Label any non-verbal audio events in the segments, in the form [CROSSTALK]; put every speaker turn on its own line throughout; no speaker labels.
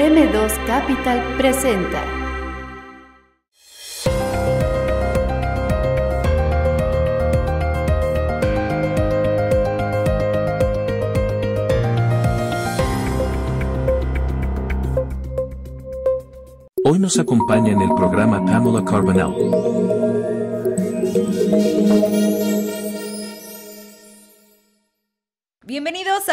M2 Capital presenta.
Hoy nos acompaña en el programa Pamela
Carbonell.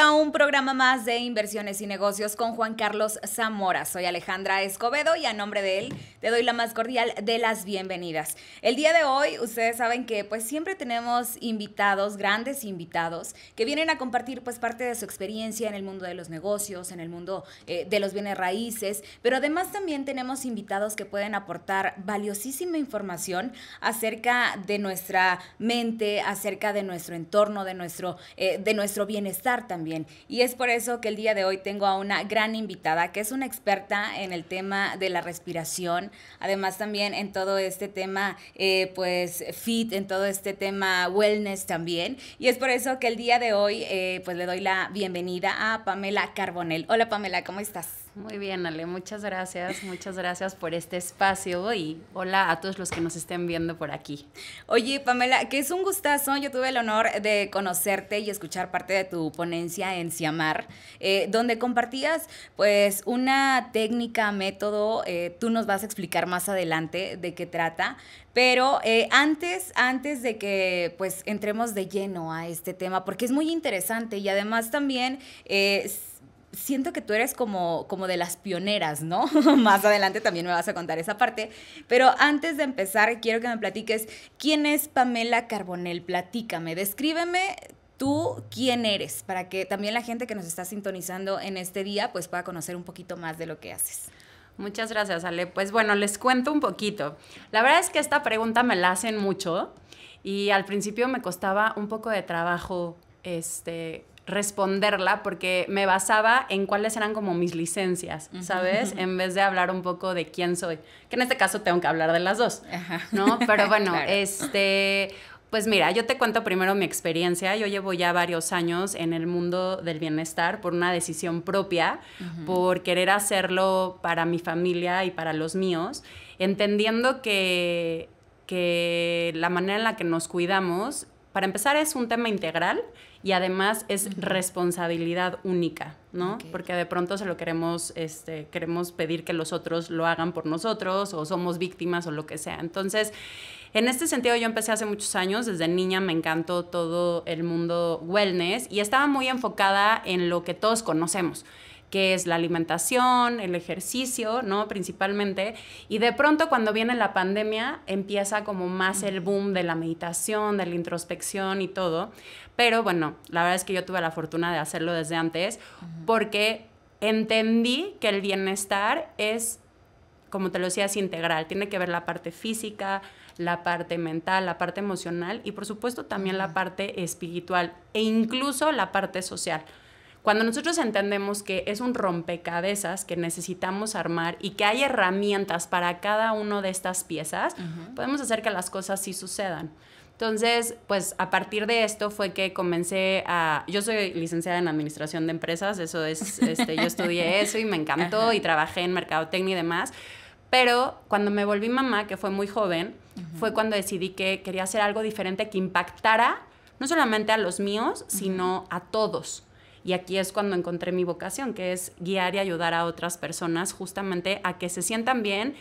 a un programa más de inversiones y negocios con Juan Carlos Zamora. Soy Alejandra Escobedo y a nombre de él te doy la más cordial de las bienvenidas. El día de hoy, ustedes saben que pues siempre tenemos invitados, grandes invitados, que vienen a compartir pues parte de su experiencia en el mundo de los negocios, en el mundo eh, de los bienes raíces, pero además también tenemos invitados que pueden aportar valiosísima información acerca de nuestra mente, acerca de nuestro entorno, de nuestro, eh, de nuestro bienestar también. Y es por eso que el día de hoy tengo a una gran invitada que es una experta en el tema de la respiración, además también en todo este tema, eh, pues fit, en todo este tema wellness también. Y es por eso que el día de hoy, eh, pues le doy la bienvenida a Pamela Carbonel. Hola Pamela, ¿cómo estás? Muy bien, Ale, muchas gracias, muchas gracias por este espacio y hola a todos los que nos estén viendo por aquí. Oye, Pamela, que es un gustazo, yo tuve el honor de conocerte y escuchar parte de tu ponencia en Ciamar, eh, donde compartías pues una técnica, método, eh, tú nos vas a explicar más adelante de qué trata, pero eh, antes, antes de que pues entremos de lleno a este tema, porque es muy interesante y además también siento que tú eres como, como de las pioneras, ¿no? [LAUGHS] Más adelante también me vas a contar esa parte. Pero antes de empezar, quiero que me platiques quién es Pamela Carbonel. Platícame, descríbeme tú quién eres, para que también la gente que nos está sintonizando en este día pues pueda conocer un poquito más de lo que haces.
Muchas gracias, Ale. Pues bueno, les cuento un poquito. La verdad es que esta pregunta me la hacen mucho y al principio me costaba un poco de trabajo este, responderla porque me basaba en cuáles eran como mis licencias, ¿sabes? En vez de hablar un poco de quién soy, que en este caso tengo que hablar de las dos, ¿no? Pero [LAUGHS] bueno, este, pues mira, yo te cuento primero mi experiencia. Yo llevo ya varios años en el mundo del bienestar por una decisión propia, por querer hacerlo para mi familia y para los míos, entendiendo que, que la manera en la que nos cuidamos, para empezar, es un tema integral y además es responsabilidad única, ¿no? Porque de pronto se lo queremos, este, queremos pedir que los otros lo hagan por nosotros o somos víctimas o lo que sea. Entonces, en este sentido yo empecé hace muchos años, desde niña me encantó todo el mundo wellness y estaba muy enfocada en lo que todos conocemos que es la alimentación, el ejercicio, ¿no? Principalmente. Y de pronto cuando viene la pandemia empieza como más el boom de la meditación, de la introspección y todo. Pero bueno, la verdad es que yo tuve la fortuna de hacerlo desde antes porque entendí que el bienestar es, como te lo decía, integral. Tiene que ver la parte física, la parte mental, la parte emocional y por supuesto también la parte espiritual e incluso la parte social. Cuando nosotros entendemos que es un rompecabezas que necesitamos armar y que hay herramientas para cada una de estas piezas, podemos hacer que las cosas sí sucedan. Entonces, pues a partir de esto fue que comencé a... Yo soy licenciada en Administración de Empresas, eso es, este, yo estudié [LAUGHS] eso y me encantó y trabajé en Mercadotecnia y demás. Pero cuando me volví mamá, que fue muy joven, fue cuando decidí que quería hacer algo diferente que impactara no solamente a los míos, sino a todos. Y aquí es cuando encontré mi vocación, que es guiar y ayudar a otras personas justamente a que se sientan bien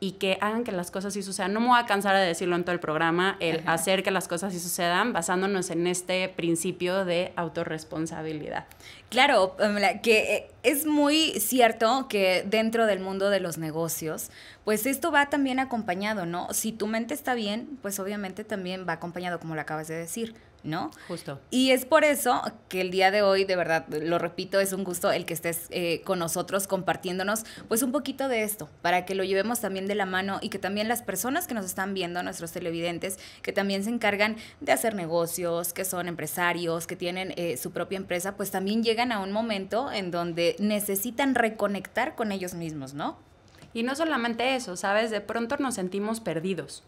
y que hagan que las cosas sí sucedan. No me voy a cansar de decirlo en todo el programa, el hacer que las cosas sí sucedan basándonos en este principio
de autorresponsabilidad. Claro, que eh, es muy cierto que dentro del mundo de los negocios, pues esto va también acompañado, ¿no? Si tu mente está bien, pues obviamente también va acompañado, como lo acabas de decir ¿no? Justo. Y es por eso que el día de hoy, de verdad, lo repito, es un gusto el que estés eh, con nosotros compartiéndonos pues un poquito de esto, para que lo llevemos también de la mano y que también las personas que nos están viendo, nuestros televidentes, que también se encargan de hacer negocios, que son empresarios, que tienen eh, su propia empresa, pues también llegan a un momento en donde necesitan reconectar con ellos mismos, ¿no? Y no solamente eso, ¿sabes? De pronto nos sentimos perdidos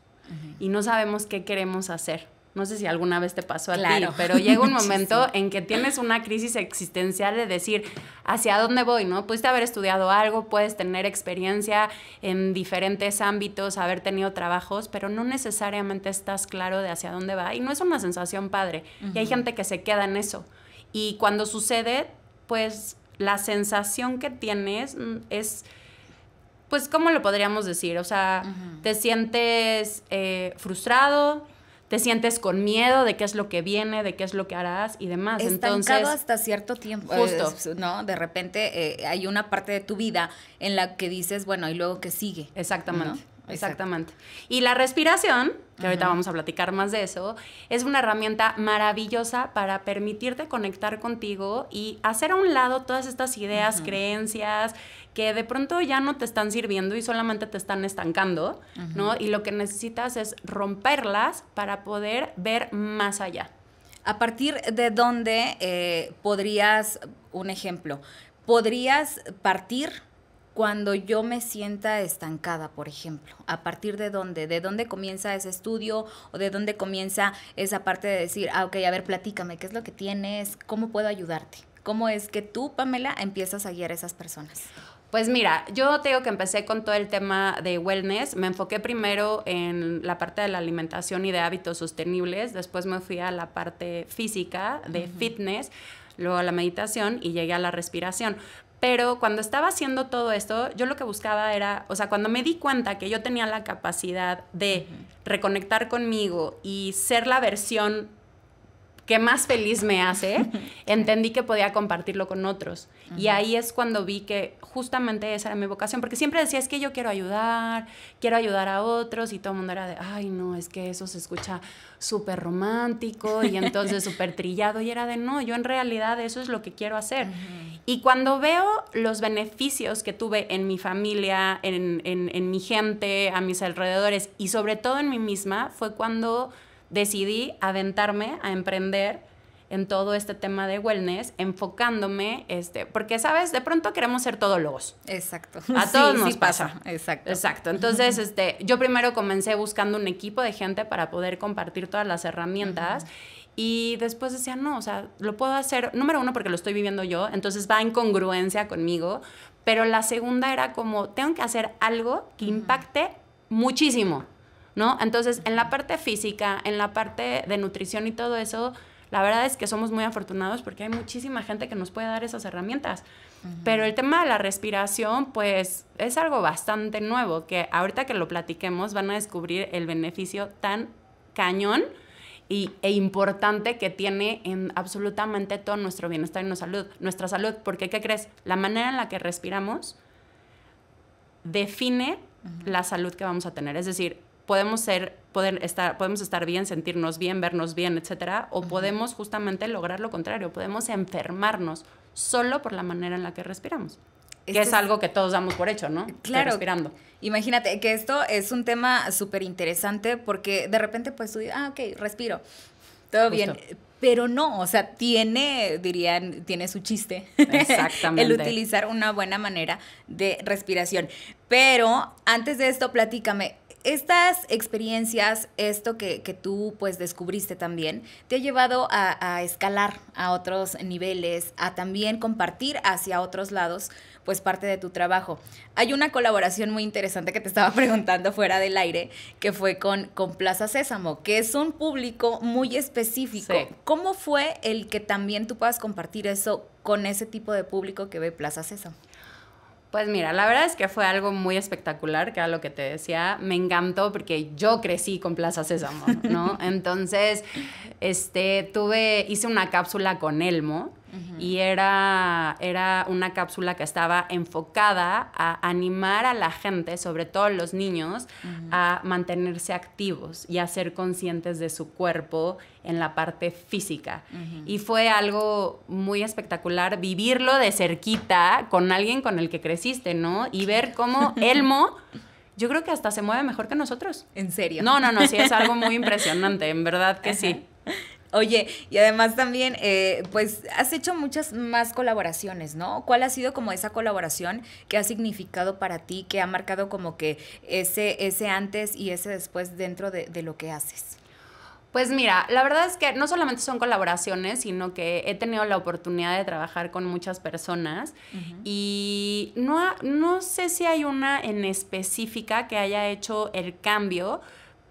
y no sabemos qué queremos hacer no sé si alguna vez te pasó a ti, pero llega un [LAUGHS] momento en que tienes una crisis existencial de decir, ¿hacia dónde voy? ¿No? Pudiste haber estudiado algo, puedes tener experiencia en diferentes ámbitos, haber tenido trabajos, pero no necesariamente estás claro de hacia dónde va. Y no es una sensación padre. Y hay gente que se queda en eso. Y cuando sucede, pues la sensación que tienes mm, es pues, ¿cómo lo podríamos decir? O sea, te sientes eh, frustrado, te sientes con miedo de qué es lo que viene, de qué es lo que harás y demás. Estancado hasta
cierto tiempo. Eh, justo. ¿No? De repente eh, hay una parte de tu vida en la que dices, bueno, y luego que sigue. Exactamente. Exactamente. Y la
respiración, que ahorita vamos a platicar más de eso, es una herramienta maravillosa para permitirte conectar contigo y hacer a un lado todas estas ideas, creencias que de pronto ya no te están sirviendo y solamente te están estancando, ¿no? Y lo que necesitas es romperlas para poder ver más allá.
A partir de dónde eh, podrías, un ejemplo, podrías partir cuando yo me sienta estancada, por ejemplo, a partir de dónde, de dónde comienza ese estudio o de dónde comienza esa parte de decir, ah, ok, a ver, platícame, ¿qué es lo que tienes? ¿Cómo puedo ayudarte? ¿Cómo es que tú, Pamela, empiezas a guiar a esas personas?
Pues mira, yo te digo que empecé con todo el tema de wellness. Me enfoqué primero en la parte de la alimentación y de hábitos sostenibles. Después me fui a la parte física, de fitness, luego a la meditación y llegué a la respiración pero cuando estaba haciendo todo esto, yo lo que buscaba era, o sea, cuando me di cuenta que yo tenía la capacidad de reconectar conmigo y ser la versión que más feliz me hace, [LAUGHS] entendí que podía compartirlo con otros. Y ahí es cuando vi que justamente esa era mi vocación, porque siempre decía, es que yo quiero ayudar, quiero ayudar a otros, y todo el mundo era de, ay, no, es que eso se escucha súper romántico y [LAUGHS] entonces súper trillado, y era de, no, yo en realidad eso es lo que quiero hacer. Y cuando veo los beneficios que tuve en mi familia, en, en mi gente, a mis alrededores, y sobre todo en mí misma, fue cuando decidí aventarme a emprender en todo este tema de wellness, enfocándome, este, porque sabes, de pronto queremos ser todólogos. Exacto. A todos nos pasa. Exacto. Exacto. Entonces, [LAUGHS] este, yo primero comencé buscando un equipo de gente para poder compartir todas las herramientas. Y después decía, no, o sea, lo puedo hacer, número uno, porque lo estoy viviendo yo, entonces va en congruencia conmigo, pero la segunda era como, tengo que hacer algo que impacte muchísimo ¿no? Entonces, en la parte física, en la parte de nutrición y todo eso, la verdad es que somos muy afortunados porque hay muchísima gente que nos puede dar esas herramientas. Pero el tema de la respiración, pues es algo bastante nuevo, que ahorita que lo platiquemos van a descubrir el beneficio tan cañón y, e importante que tiene en absolutamente todo nuestro bienestar y nuestra salud. Nuestra salud porque, ¿qué crees? La manera en la que respiramos define la salud que vamos a tener. Es decir, podemos ser poder estar podemos estar bien, sentirnos bien, vernos bien, etcétera, o podemos justamente lograr lo contrario, podemos enfermarnos solo por la manera en la que respiramos. que es, algo que
todos damos por hecho, ¿no? Claro. Imagínate que esto es un tema súper interesante porque de repente pues tú ah, ok, respiro, todo bien. Pero no, o sea, tiene, dirían, tiene su chiste. [LAUGHS] Exactamente. el utilizar una buena manera de respiración. Pero antes de esto, platícame, estas experiencias, esto que, tú pues descubriste también, te ha llevado a, escalar a otros niveles, a también compartir hacia otros lados pues parte de tu trabajo. Hay una colaboración muy interesante que te estaba [LAUGHS] preguntando fuera del aire, que fue con, con Plaza Sésamo, que es un público muy específico. ¿Cómo fue el que también tú puedas compartir eso con ese tipo de público que ve Plaza Sésamo?
Pues mira, la verdad es que fue algo muy espectacular, que era lo que te decía. Me encantó porque yo crecí con Plaza Sésamo, ¿no? [LAUGHS] Entonces, este, tuve, hice una cápsula con Elmo, y era, era una cápsula que estaba enfocada a animar a la gente, sobre todo los niños, a mantenerse activos y a ser conscientes de su cuerpo en la parte física. Y fue algo muy espectacular vivirlo de cerquita con alguien con el que creciste, ¿no? Y ver cómo [LAUGHS] Elmo... yo creo que hasta se mueve mejor que nosotros. ¿En serio? No, no, no, sí, es algo muy impresionante, en verdad que sí. [LAUGHS]
Oye, y además también, eh, pues has hecho muchas más colaboraciones, ¿no? ¿Cuál ha sido como esa colaboración que ha significado para ti, que ha marcado como que ese, ese antes y ese después dentro de, lo que haces? Pues mira, la verdad es que no solamente son colaboraciones, sino
que he tenido la oportunidad de trabajar con muchas personas y no, no sé si hay una en específica que haya hecho el cambio,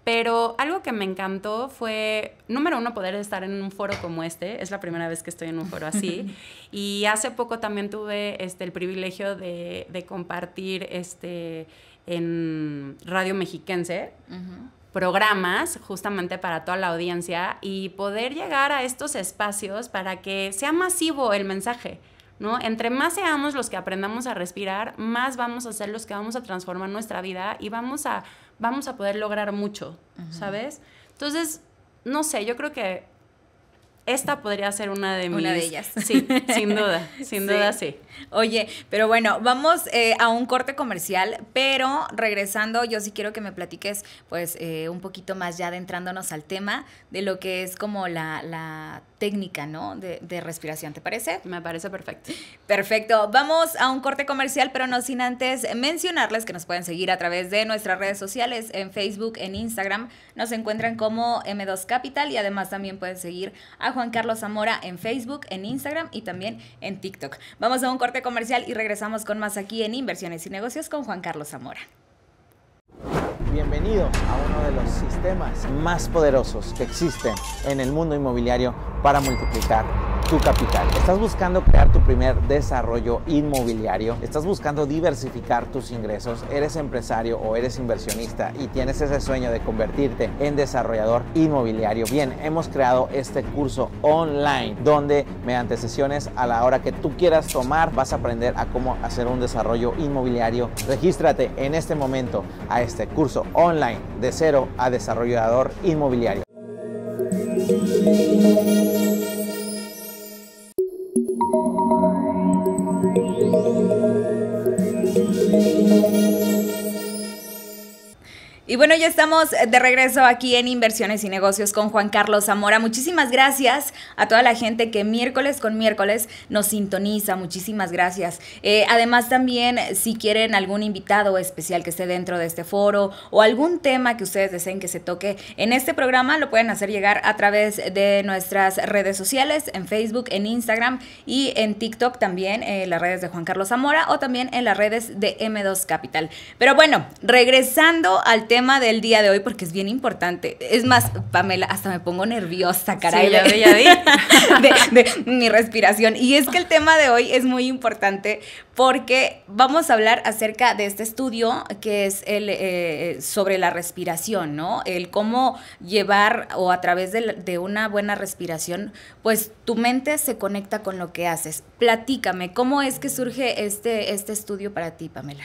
pero algo que me encantó fue, número uno, poder estar en un foro como este. Es la primera vez que estoy en un foro así. [LAUGHS] y hace poco también tuve este, el privilegio de, de compartir este, en Radio Mexiquense. programas justamente para toda la audiencia y poder llegar a estos espacios para que sea masivo el mensaje. ¿no? Entre más seamos los que aprendamos a respirar, más vamos a ser los que vamos a transformar nuestra vida y vamos a, vamos a poder lograr mucho, ¿sabes? Entonces, no sé, yo creo que esta podría ser una
de mis. Una de ellas. [LAUGHS] Sí, sin [LAUGHS] duda, sin duda sí. Oye, pero bueno, vamos eh, a un corte comercial, pero regresando, yo sí quiero que me platiques, pues, eh, un poquito más ya adentrándonos al tema de lo que es como la, la técnica, ¿no? De, de, respiración, ¿te parece? Me parece perfecto. Perfecto. Vamos a un corte comercial, pero no sin antes mencionarles que nos pueden seguir a través de nuestras redes sociales, en Facebook, en Instagram. Nos encuentran como M2 Capital y además también pueden seguir a Juan Carlos Zamora en Facebook, en Instagram y también en TikTok. Vamos a un corte comercial y regresamos con más aquí en Inversiones y Negocios con Juan Carlos Zamora.
Bienvenido a uno de los
sistemas
más poderosos que existen en el mundo inmobiliario para multiplicar tu capital. ¿Estás buscando crear tu primer desarrollo inmobiliario? ¿Estás buscando diversificar tus ingresos? ¿Eres empresario o eres inversionista y tienes ese sueño de convertirte en desarrollador inmobiliario? Bien, hemos creado este curso online donde mediante sesiones a la hora que tú quieras tomar vas a aprender a cómo hacer un desarrollo inmobiliario. Regístrate en este momento a este curso online de cero a desarrollador inmobiliario.
Y bueno, ya estamos de regreso aquí en Inversiones y Negocios con Juan Carlos Zamora. Muchísimas gracias a toda la gente que miércoles con miércoles nos sintoniza. Muchísimas gracias. Eh, además también, si quieren algún invitado especial que esté dentro de este foro o algún tema que ustedes deseen que se toque en este programa, lo pueden hacer llegar a través de nuestras redes sociales, en Facebook, en Instagram y en TikTok también, en eh, las redes de Juan Carlos Zamora o también en las redes de M2 Capital. Pero bueno, regresando al tema del día de hoy porque es bien importante. Es más, Pamela, hasta me pongo nerviosa, caray. [LAUGHS] De, mi respiración. Y es que el tema de hoy es muy importante porque vamos a hablar acerca de este estudio que es el eh, sobre la respiración, ¿no? El cómo llevar o a través de, de una buena respiración, pues tu mente se conecta con lo que haces. Platícame, ¿cómo es que surge este, este estudio para ti, Pamela?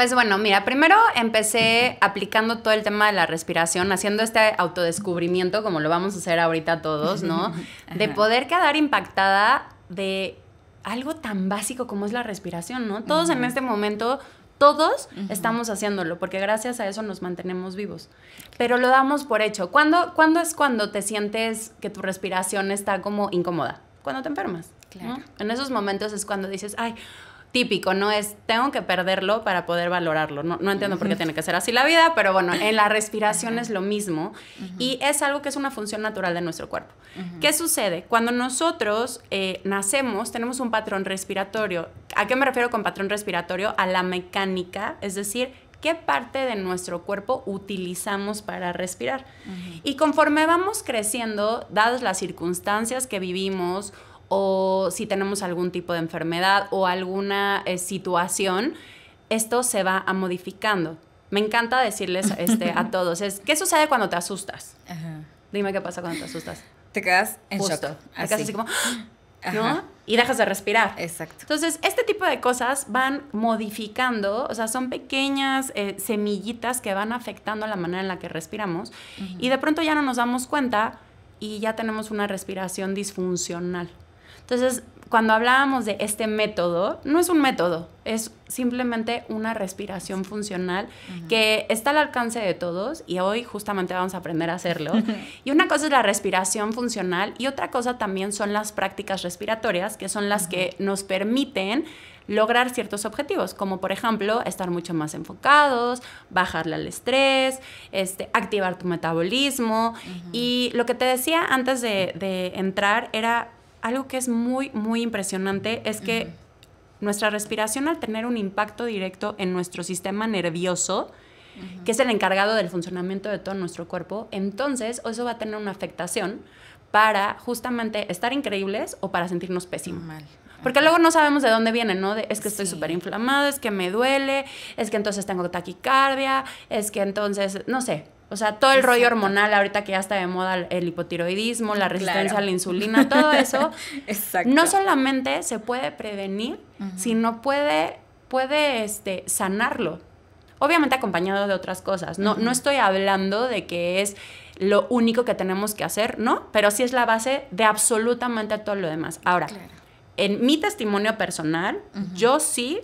Pues bueno, mira, primero empecé aplicando todo el tema de la respiración, haciendo este autodescubrimiento, como lo vamos a hacer ahorita todos, ¿no? [LAUGHS] De poder quedar impactada de algo tan básico como es la respiración, ¿no? Todos en este momento, todos estamos haciéndolo, porque gracias a eso nos mantenemos vivos. Pero lo damos por hecho. ¿Cuándo, ¿cuándo es cuando te sientes que tu respiración está como incómoda? Cuando te enfermas. Claro. En esos momentos es cuando dices, ay, típico, no es tengo que perderlo para poder valorarlo. No, entiendo por qué tiene que ser así la vida, pero bueno, en la respiración es lo mismo y es algo que es una función natural de nuestro cuerpo. ¿Qué sucede? Cuando nosotros eh, nacemos, tenemos un patrón respiratorio. ¿A qué me refiero con patrón respiratorio? A la mecánica, es decir, qué parte de nuestro cuerpo utilizamos para respirar. Y conforme vamos creciendo, dadas las circunstancias que vivimos, o si tenemos algún tipo de enfermedad o alguna eh, situación, esto se va a modificando. Me encanta decirles este, a [LAUGHS] todos, es, ¿qué sucede cuando te asustas? Dime qué pasa cuando te asustas. Te quedas en shock. así como... [GASPS] Y dejas de respirar. Exacto. Entonces, este tipo de cosas van modificando, o sea, son pequeñas eh, semillitas que van afectando la manera en la que respiramos y de pronto ya no nos damos cuenta y ya tenemos una respiración disfuncional. Entonces, cuando hablábamos de este método, no es un método, es simplemente una respiración funcional que está al alcance de todos y hoy justamente vamos a aprender a hacerlo. [LAUGHS] y una cosa es la respiración funcional y otra cosa también son las prácticas respiratorias, que son las que nos permiten lograr ciertos objetivos, como por ejemplo estar mucho más enfocados, bajarle al estrés, este, activar tu metabolismo. Y lo que te decía antes de, de entrar era algo que es muy, muy impresionante es que nuestra respiración al tener un impacto directo en nuestro sistema nervioso, que es el encargado del funcionamiento de todo nuestro cuerpo, entonces eso va a tener una afectación para justamente estar increíbles o para sentirnos pésimos. Porque luego no sabemos de dónde viene ¿no? es que estoy súper inflamado, es que me duele, es que entonces tengo taquicardia, es que entonces, no sé, o sea, todo el rollo hormonal, ahorita que ya está de moda el hipotiroidismo, la resistencia a la insulina, todo eso, [LAUGHS] no solamente se puede prevenir, sino puede, puede este, sanarlo. Obviamente acompañado de otras cosas. No, no estoy hablando de que es lo único que tenemos que hacer, ¿no? Pero sí es la base de absolutamente todo lo demás. Ahora, en mi testimonio personal, yo sí,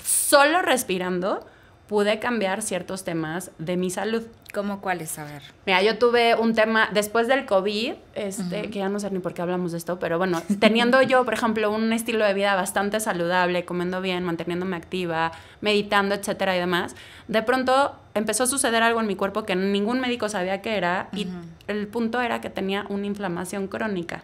solo respirando, pude cambiar ciertos temas de mi salud. ¿Cómo cuáles? A ver. Mira, yo tuve un tema después del COVID, este, que ya no sé ni por qué hablamos de esto, pero bueno, [LAUGHS] teniendo yo, por ejemplo, un estilo de vida bastante saludable, comiendo bien, manteniéndome activa, meditando, etcétera y demás, de pronto empezó a suceder algo en mi cuerpo que ningún médico sabía que era y el punto era que tenía una inflamación crónica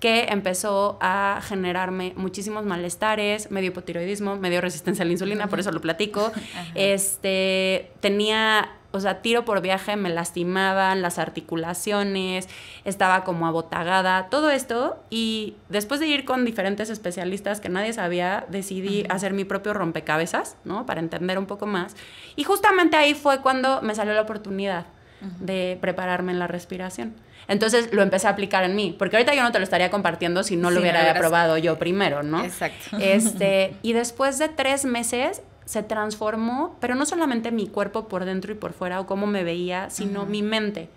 que empezó a generarme muchísimos malestares, medio hipotiroidismo, medio resistencia a la insulina, por eso lo platico. [LAUGHS] Este, tenía o sea, tiro por viaje me lastimaban las articulaciones, estaba como abotagada, todo esto. Y después de ir con diferentes especialistas que nadie sabía, decidí hacer mi propio rompecabezas, ¿no? Para entender un poco más. Y justamente ahí fue cuando me salió la oportunidad de prepararme en la respiración. Entonces lo empecé a aplicar en mí, porque ahorita yo no te lo estaría compartiendo si no lo hubiera probado yo primero, ¿no? Exacto. Este, [LAUGHS] y después de tres meses se transformó, pero no solamente mi cuerpo por dentro y por fuera o cómo me veía, sino mi mente.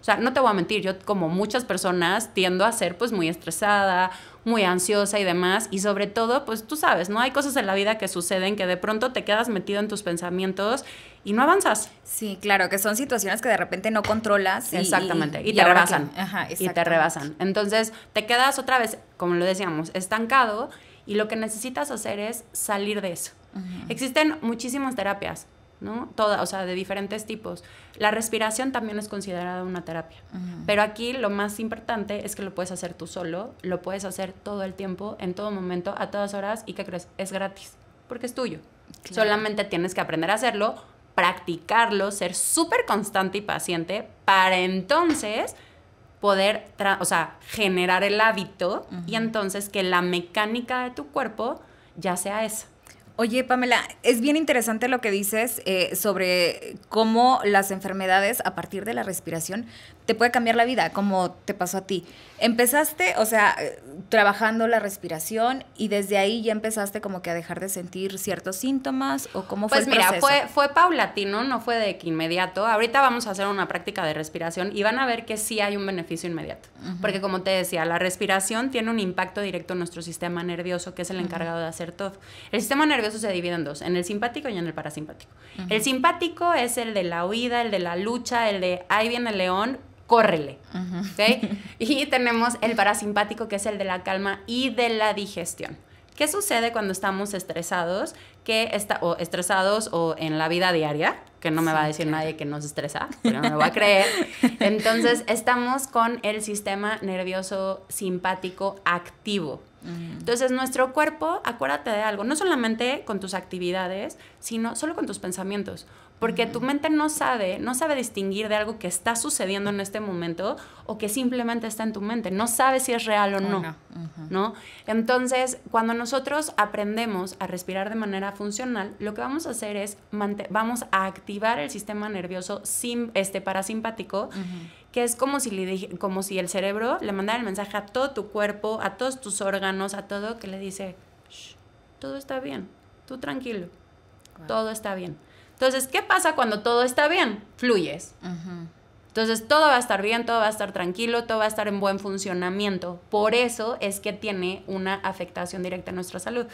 O sea, no te voy a mentir, yo como muchas personas tiendo a ser pues muy estresada, muy ansiosa y demás, y sobre todo, pues tú sabes, ¿no? Hay cosas en la vida que suceden que de pronto te quedas metido en tus pensamientos y no avanzas. Sí, claro, que son situaciones que de repente no controlas. exactamente, y, te rebasan. y te rebasan. Entonces, te quedas otra vez, como lo decíamos, estancado y lo que necesitas hacer es salir de eso. Existen muchísimas terapias. ¿no? Toda, o sea, de diferentes tipos. La respiración también es considerada una terapia, pero aquí lo más importante es que lo puedes hacer tú solo, lo puedes hacer todo el tiempo, en todo momento, a todas horas, y que crees? Es gratis, porque es tuyo. Solamente tienes que aprender a hacerlo, practicarlo, ser súper constante y paciente para entonces poder, o sea, generar el hábito y
entonces que la mecánica de tu cuerpo ya sea esa. Oye, Pamela, es bien interesante lo que dices eh, sobre cómo las enfermedades a partir de la respiración te puede cambiar la vida, como te pasó a ti. Empezaste, o sea, trabajando la respiración y desde ahí ya empezaste como que a dejar de sentir ciertos síntomas o cómo fue pues mira, fue
fue paulatino, no fue de que inmediato. Ahorita vamos a hacer una práctica de respiración y van a ver que sí hay un beneficio inmediato, porque como te decía, la respiración tiene un impacto directo en nuestro sistema nervioso, que es el encargado de hacer todo. El sistema nervioso eso se divide en dos, en el simpático y en el parasimpático. El simpático es el de la huida, el de la lucha, el de ahí viene el león, córrele. [LAUGHS] Y tenemos el parasimpático que es el de la calma y de la digestión. ¿Qué sucede cuando estamos estresados? Que está, o estresados o en la vida diaria, que no me va a decir nadie que nos estresa, pero me va a creer. [LAUGHS] Entonces, estamos con el sistema nervioso simpático activo. Mm. Entonces, nuestro cuerpo, acuérdate de algo, no solamente con tus actividades, sino solo con tus pensamientos. Porque mm. tu mente no sabe, no sabe distinguir de algo que está sucediendo en este momento o que simplemente está en tu mente. No sabe si es real o no. no. Entonces, cuando nosotros aprendemos a respirar de manera funcional, lo que vamos a hacer es vamos a activar el sistema nervioso este, parasimpático que es como si, le, como si el cerebro le mandara el mensaje a todo tu cuerpo, a todos tus órganos, a todo, que le dice, Shh, todo está bien, tú tranquilo, todo está bien. Entonces, ¿qué pasa cuando todo está bien? Fluyes. Entonces todo va a estar bien, todo va a estar tranquilo, todo va a estar en buen funcionamiento. Por eso es que tiene una afectación directa a nuestra salud.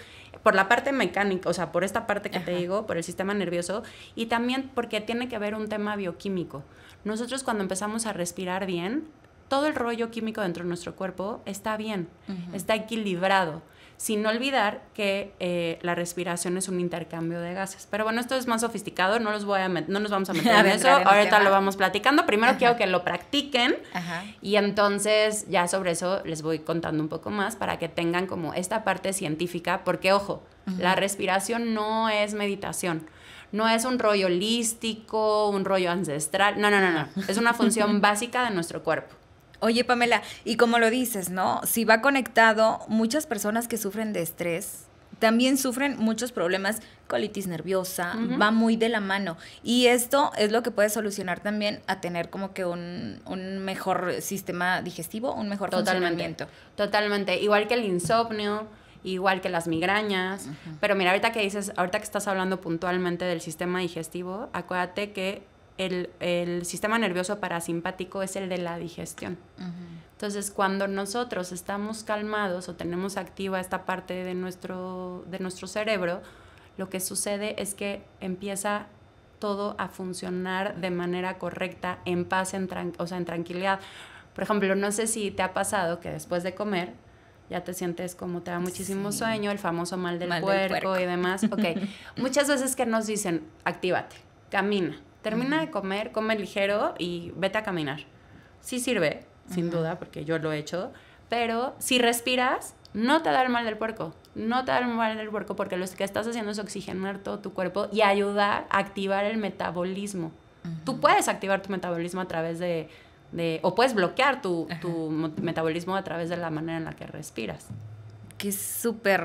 Por la parte mecánica, o sea, por esta parte que te digo, por el sistema nervioso, y también porque tiene que ver un tema bioquímico. Nosotros cuando empezamos a respirar bien, todo el rollo químico dentro de nuestro cuerpo está bien, está equilibrado sin olvidar que eh, la respiración es un intercambio de gases. Pero bueno, esto es más sofisticado, no, los voy a no nos vamos a [LAUGHS] meter en eso, ahorita lo vamos platicando. Primero quiero que lo practiquen y entonces ya sobre eso les voy contando un poco más para que tengan como esta parte científica, porque ojo, la respiración no es meditación. No es un rollo holístico, un rollo ancestral. No, no, no, no. Es una función
[LAUGHS] básica de nuestro cuerpo. Oye, Pamela, y como lo dices, ¿no? Si va conectado, muchas personas que sufren de estrés también sufren muchos problemas, colitis nerviosa, va muy de la mano. Y esto es lo que puede solucionar también a tener como que un, mejor sistema digestivo, un mejor totalmente, Totalmente, igual que
el insomnio, igual que las migrañas. Pero mira, ahorita que dices, ahorita que estás hablando puntualmente del sistema digestivo, acuérdate que el, sistema nervioso parasimpático es el de la digestión. Entonces, cuando nosotros estamos calmados o tenemos activa esta parte de nuestro, de nuestro cerebro, lo que sucede es que empieza todo a funcionar de manera correcta, en paz, en o sea, en tranquilidad. Por ejemplo, no sé si te ha pasado que después de comer ya te sientes como te da muchísimo sueño, el famoso mal del, cuerpo y demás. Ok, [LAUGHS] muchas veces que nos dicen, actívate, camina, Termina de comer, come ligero y vete a caminar. Sí sirve, sin duda, porque yo lo he hecho, pero si respiras, no te da el mal del puerco. No te da el mal del puerco porque lo que estás haciendo es oxigenar todo tu cuerpo y ayudar a activar el metabolismo. Tú puedes activar tu metabolismo a través de... o puedes bloquear tu, metabolismo a través de la manera en la que respiras.
Que súper...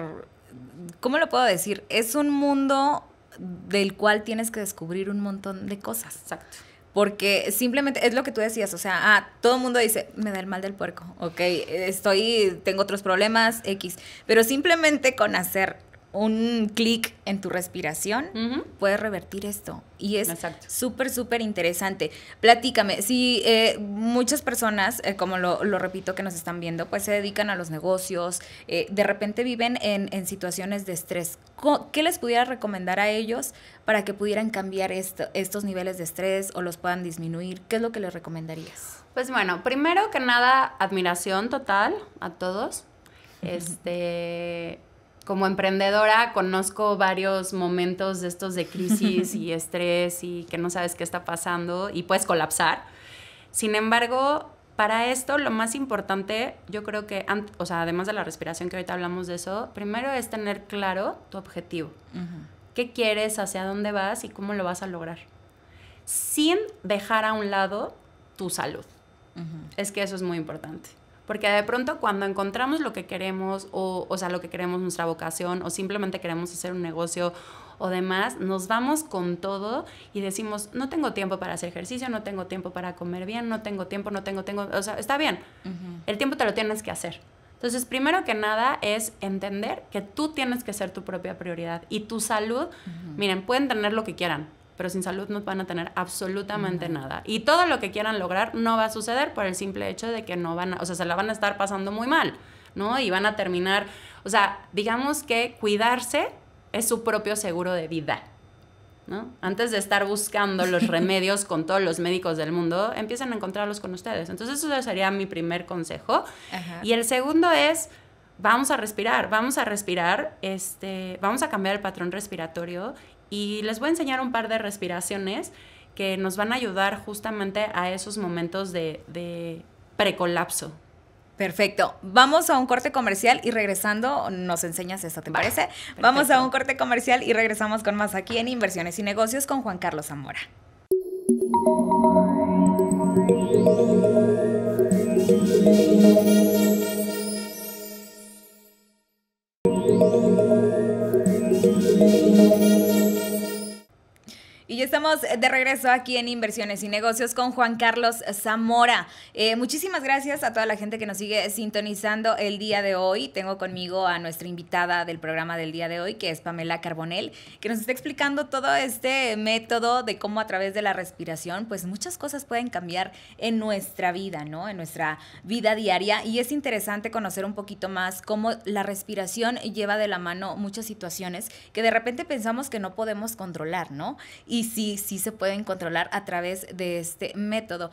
¿Cómo lo puedo decir? Es un mundo del cual tienes que descubrir un montón de cosas. Exacto. Porque simplemente es lo que tú decías, o sea, ah, todo el mundo dice, me da el mal del puerco, ok, estoy, tengo otros problemas, X. Pero simplemente con hacer un clic en tu respiración, Puede revertir esto. Y es súper, súper interesante. Platícame, si eh, muchas personas, eh, como lo, repito, que nos están viendo, pues se dedican a los negocios, eh, de repente viven en, situaciones de estrés. ¿Qué les pudiera recomendar a ellos para que pudieran cambiar estos niveles de estrés o los puedan disminuir? ¿Qué es lo que les recomendarías?
Pues bueno, primero que nada, admiración total a todos. Este como emprendedora conozco varios momentos de estos de crisis y [LAUGHS] estrés y que no sabes qué está pasando y puedes colapsar. Sin embargo, para esto lo más importante, yo creo que, o sea, además de la respiración que ahorita hablamos de eso, primero es tener claro tu objetivo. ¿Qué quieres, hacia dónde vas y cómo lo vas a lograr? Sin dejar a un lado tu salud. Es que eso es muy importante. Porque de pronto cuando encontramos lo que queremos, o, o sea, lo que queremos, nuestra vocación, o simplemente queremos hacer un negocio o demás, nos vamos con todo y decimos, no tengo tiempo para hacer ejercicio, no tengo tiempo para comer bien, no tengo tiempo, no tengo, tengo, o sea, está bien, el tiempo te lo tienes que hacer. Entonces, primero que nada es entender que tú tienes que ser tu propia prioridad y tu salud, miren, pueden tener lo que quieran, pero sin salud no van a tener absolutamente nada. Y todo lo que quieran lograr no va a suceder por el simple hecho de que no van a, o sea, se la van a estar pasando muy mal, ¿no? Y van a terminar, o sea, digamos que cuidarse es su propio seguro de vida. ¿No? Antes de estar buscando los [LAUGHS] remedios con todos los médicos del mundo, empiecen a encontrarlos con ustedes. Entonces, eso sería mi primer consejo. Y el segundo es, vamos a respirar, vamos a respirar, este, vamos a cambiar el patrón respiratorio y les voy a enseñar un par de respiraciones que nos van a ayudar justamente a esos momentos
de, precolapso. Perfecto. Vamos a un corte comercial y regresando nos enseñas esto, ¿te parece? Vamos a un corte comercial y regresamos con más aquí en Inversiones y Negocios con Juan Carlos Zamora. estamos de regreso aquí en Inversiones y Negocios con Juan Carlos Zamora. Eh, muchísimas gracias a toda la gente que nos sigue sintonizando el día de hoy. Tengo conmigo a nuestra invitada del programa del día de hoy, que es Pamela Carbonel, que nos está explicando todo este método de cómo a través de la respiración, pues muchas cosas pueden cambiar en nuestra vida, ¿no? En nuestra vida diaria. Y es interesante conocer un poquito más cómo la respiración lleva de la mano muchas situaciones que de repente pensamos que no podemos controlar, ¿no? Y sí, sí se pueden controlar a través de este método.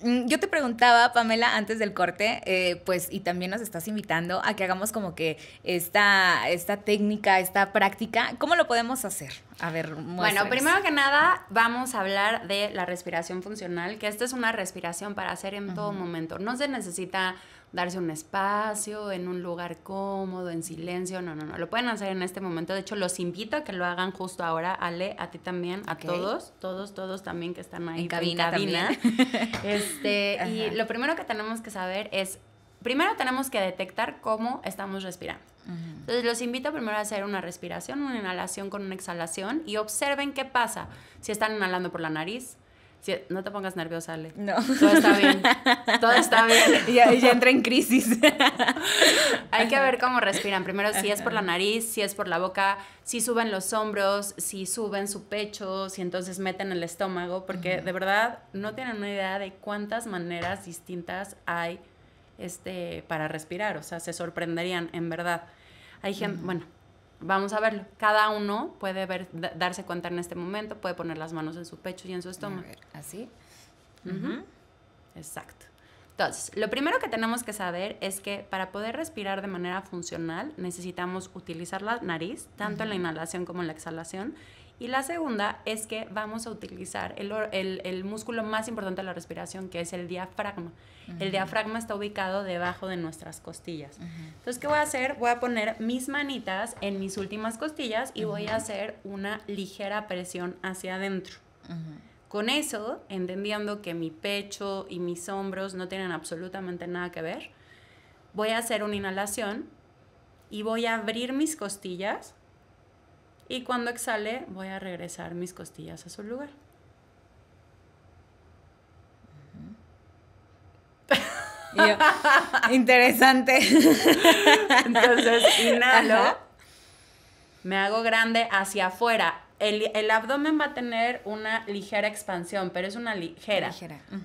Mm, yo te preguntaba, Pamela, antes del corte, eh, pues, y también nos estás invitando a que hagamos como que esta, esta técnica, esta práctica, ¿cómo lo podemos hacer? A ver, Bueno, primero que nada,
vamos a hablar de la respiración funcional, que esta es una respiración para hacer en todo momento. No se necesita darse un espacio, en un lugar cómodo, en silencio. No, no, no. Lo pueden hacer en este momento. De hecho, los invito a que lo hagan justo ahora. Ale, a ti también, a todos, todos, todos también que están ahí. En cabina, cabina. [LAUGHS] [LAUGHS] Este, y lo primero que tenemos que saber es, primero tenemos que detectar cómo estamos respirando. Entonces los invito primero a hacer una respiración, una inhalación con una exhalación y observen qué pasa. Si están inhalando por la nariz, no te pongas nerviosa, Ale. No. Todo está bien. Todo está bien.
Y ya entra en crisis.
[LAUGHS] Hay que ver cómo respiran. Primero, si es por la nariz, si es por la boca, si suben los hombros, si suben su pecho, si entonces meten el estómago, porque de verdad no tienen una idea de cuántas maneras distintas hay este, para respirar. O sea, se sorprenderían, en verdad. Hay gente, bueno, Vamos a verlo. Cada uno puede darse cuenta en este momento, puede poner las manos en su pecho y en su estómago. así. Exacto. Entonces, lo primero que tenemos que saber es que para poder respirar de manera funcional necesitamos utilizar la nariz, tanto en la inhalación como en la exhalación, y la segunda es que vamos a utilizar el, músculo más importante de la respiración, que es el diafragma. El diafragma está ubicado debajo de nuestras costillas. Entonces, ¿qué voy a hacer? Voy a poner mis manitas en mis últimas costillas y voy a hacer una ligera presión hacia adentro. Con eso, entendiendo que mi pecho y mis hombros no tienen absolutamente nada que ver, voy a hacer una inhalación y voy a abrir mis costillas y cuando exhale, voy a regresar mis costillas a su lugar. [LAUGHS] interesante. Entonces, inhalo. Me hago grande hacia afuera. El, abdomen va a tener una ligera expansión, pero es una ligera.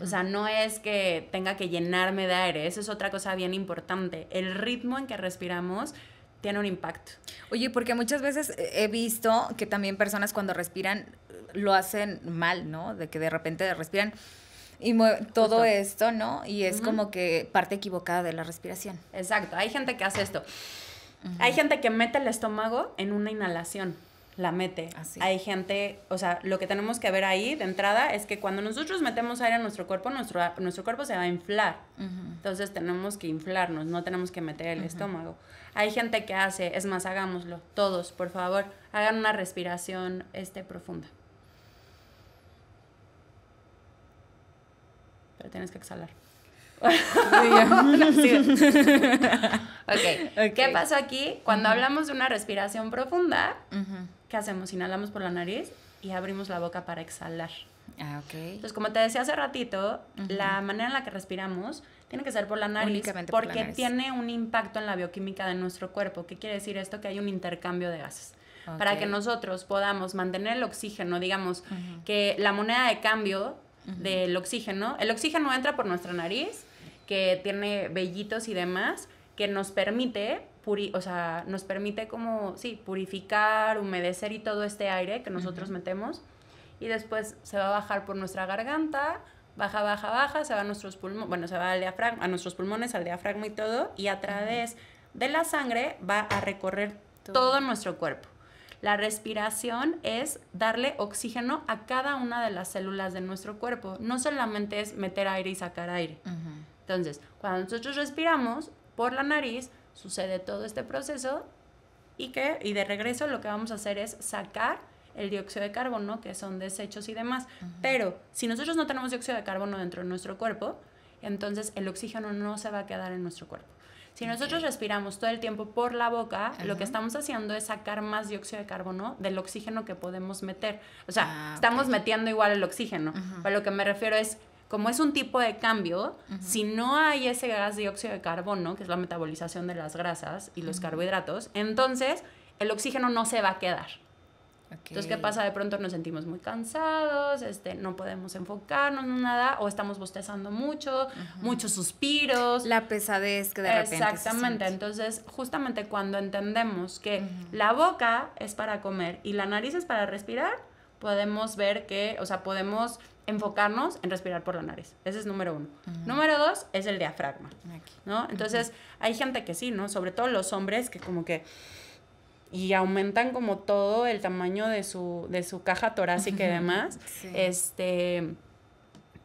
O sea, no es que tenga que llenarme de aire. Esa es otra cosa bien importante. El ritmo en que respiramos
tiene un impacto. Oye, porque muchas veces he visto que también personas cuando respiran lo hacen mal, ¿no? De que de repente respiran y todo esto, ¿no? Y es como que parte equivocada de la respiración. Exacto, hay gente que hace esto.
Hay gente que mete el estómago en una inhalación la mete. Hay gente, o sea, lo que tenemos que ver ahí de entrada es que cuando nosotros metemos aire en nuestro cuerpo, nuestro, nuestro cuerpo se va a inflar. Entonces tenemos que inflarnos, no tenemos que meter el estómago. Hay gente que hace, es más, hagámoslo, todos, por favor, hagan una respiración este, profunda. Pero tienes que exhalar. [LAUGHS] okay. ¿Qué pasó aquí? Cuando hablamos de una respiración profunda, ¿qué hacemos? Inhalamos por la nariz y abrimos la boca para exhalar.
Ah, Entonces,
como te decía hace ratito, la manera en la que respiramos tiene que ser por la nariz porque tiene un impacto en la bioquímica de nuestro cuerpo. ¿Qué quiere decir esto? Que hay un intercambio de gases. Para que nosotros podamos mantener el oxígeno, digamos, que la moneda de cambio del oxígeno, el oxígeno entra por nuestra nariz que tiene vellitos y demás, que nos permite, puri o sea, nos permite como, sí, purificar, humedecer y todo este aire que nosotros metemos. Y después se va a bajar por nuestra garganta, baja, baja, baja, se va a nuestros pulmones, bueno, se va al diafragma, a nuestros pulmones, al diafragma y todo, y a través de la sangre va a recorrer todo. nuestro cuerpo. La respiración es darle oxígeno a cada una de las células de nuestro cuerpo. No solamente es meter aire y sacar aire. Entonces, cuando nosotros respiramos por la nariz, sucede todo este proceso y, que, y de regreso lo que vamos a hacer es sacar el dióxido de carbono, que son desechos y demás. Pero si nosotros no tenemos dióxido de carbono dentro de nuestro cuerpo, entonces el oxígeno no se va a quedar en nuestro cuerpo. Si nosotros respiramos todo el tiempo por la boca, lo que estamos haciendo es sacar más dióxido de carbono del oxígeno que podemos meter. O sea, ah, estamos metiendo igual el oxígeno. Pero lo que me refiero es como es un tipo de cambio, si no hay ese gas dióxido de carbono, que es la metabolización de las grasas y los carbohidratos, entonces el oxígeno no se va a quedar. Entonces, ¿qué pasa? De pronto nos sentimos muy cansados, este, no podemos enfocarnos en nada, o estamos bostezando mucho, muchos suspiros. La pesadez que de repente. Exactamente. Entonces, justamente cuando entendemos que la boca es para comer y la nariz es para respirar, podemos ver que, o sea, podemos enfocarnos en respirar por la nariz. Ese es número uno. Número dos es el diafragma, ¿no? Entonces, hay gente que sí, ¿no? Sobre todo los hombres que como que... Y aumentan como todo el tamaño de su, de su caja torácica y demás. Este...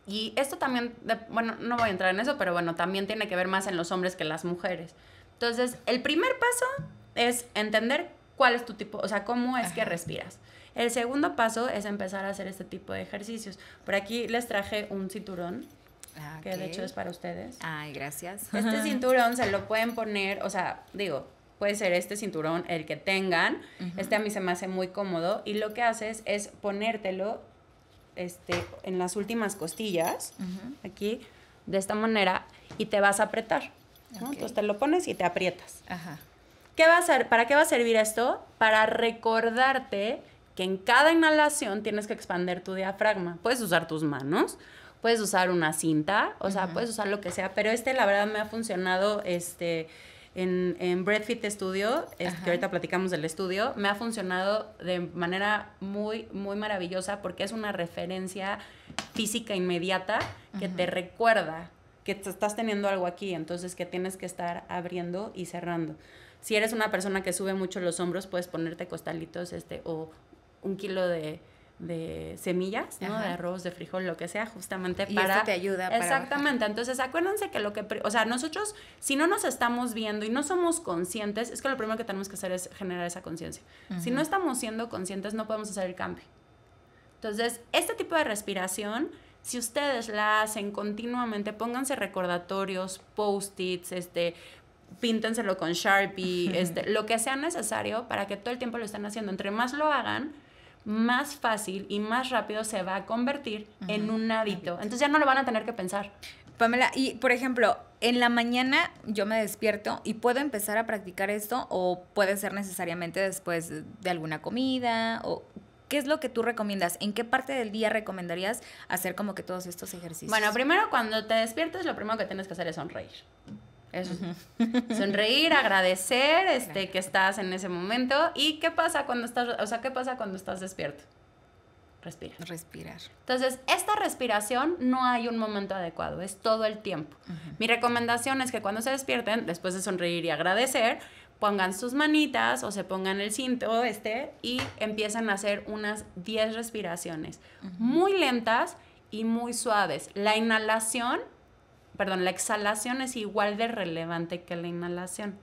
Y esto también, bueno, no voy a entrar en eso, pero bueno, también tiene que ver más en los hombres que en las mujeres. Entonces, el primer paso es entender cuál es tu tipo, o sea, cómo es que respiras. El segundo paso es empezar a hacer este tipo de ejercicios. Por aquí les traje un cinturón. que de hecho es para ustedes. Ay, gracias. Este [LAUGHS] cinturón se lo pueden poner, o sea, digo, puede ser este cinturón el que tengan. Este a mí se me hace muy cómodo y lo que haces es ponértelo este, en las últimas costillas, aquí, de esta manera, y te vas a apretar. Entonces te lo pones y te aprietas. Ajá. ¿Qué va a ser, ¿Para qué va a servir esto? Para recordarte que en cada inhalación tienes que expander tu diafragma. Puedes usar tus manos, puedes usar una cinta, o sea, puedes usar lo que sea, pero este la verdad me ha funcionado este en, en Breadfit Studio, este, que ahorita platicamos del estudio, me ha funcionado de manera muy, muy maravillosa porque es una referencia física inmediata que te recuerda que estás teniendo algo aquí, entonces que tienes que estar abriendo y cerrando si eres una persona que sube mucho los hombros, puedes ponerte costalitos este, o un kilo de, semillas, De arroz, de frijol, lo que sea, justamente y para... Esto te ayuda. exactamente. Entonces, acuérdense que lo que... O sea, nosotros, si no nos estamos viendo y no somos conscientes, es que lo primero que tenemos que hacer es generar esa conciencia. Si no estamos siendo conscientes, no podemos hacer el cambio. Entonces, este tipo de respiración, si ustedes la hacen continuamente, pónganse recordatorios, post-its, este, píntenselo con Sharpie, este, lo que sea necesario para que todo el tiempo lo estén haciendo. Entre más lo hagan, más fácil
y más rápido se va a convertir en un hábito. Entonces ya no lo van a tener que pensar. Pamela, y por ejemplo, en la mañana yo me despierto y puedo empezar a practicar esto o puede ser necesariamente después de alguna comida o ¿Qué es lo que tú recomiendas? ¿En qué parte del día recomendarías hacer como que todos estos ejercicios? Bueno,
primero cuando te despiertes lo primero que tienes que hacer es sonreír.
[LAUGHS] Sonreír, agradecer
este, que estás en ese momento. ¿Y qué pasa cuando estás, o sea, qué pasa cuando estás despierto?
Respira. Respirar.
Entonces, esta respiración no hay un momento adecuado, es todo el tiempo. Mi recomendación es que cuando se despierten, después de sonreír y agradecer, pongan sus manitas o se pongan el cinto este y empiezan a hacer unas 10 respiraciones muy lentas y muy suaves. La inhalación perdón, la exhalación es igual de relevante que la inhalación.